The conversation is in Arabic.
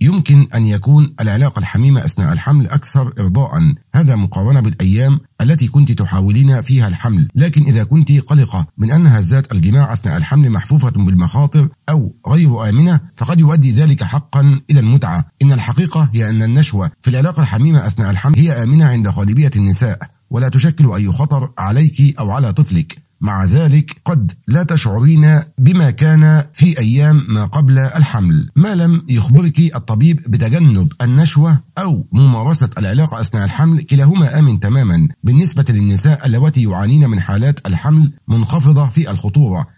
يمكن أن يكون العلاقة الحميمة أثناء الحمل أكثر إرضاء هذا مقارنة بالأيام التي كنت تحاولين فيها الحمل لكن إذا كنت قلقة من أن هزات الجماع أثناء الحمل محفوفة بالمخاطر أو غير آمنة فقد يؤدي ذلك حقا إلى المتعة إن الحقيقة هي أن النشوة في العلاقة الحميمة أثناء الحمل هي آمنة عند غالبية النساء ولا تشكل أي خطر عليك أو على طفلك مع ذلك قد لا تشعرين بما كان في أيام ما قبل الحمل ما لم يخبرك الطبيب بتجنب النشوة أو ممارسة العلاقة أثناء الحمل كلاهما آمن تماما بالنسبة للنساء اللواتي يعانين من حالات الحمل منخفضة في الخطورة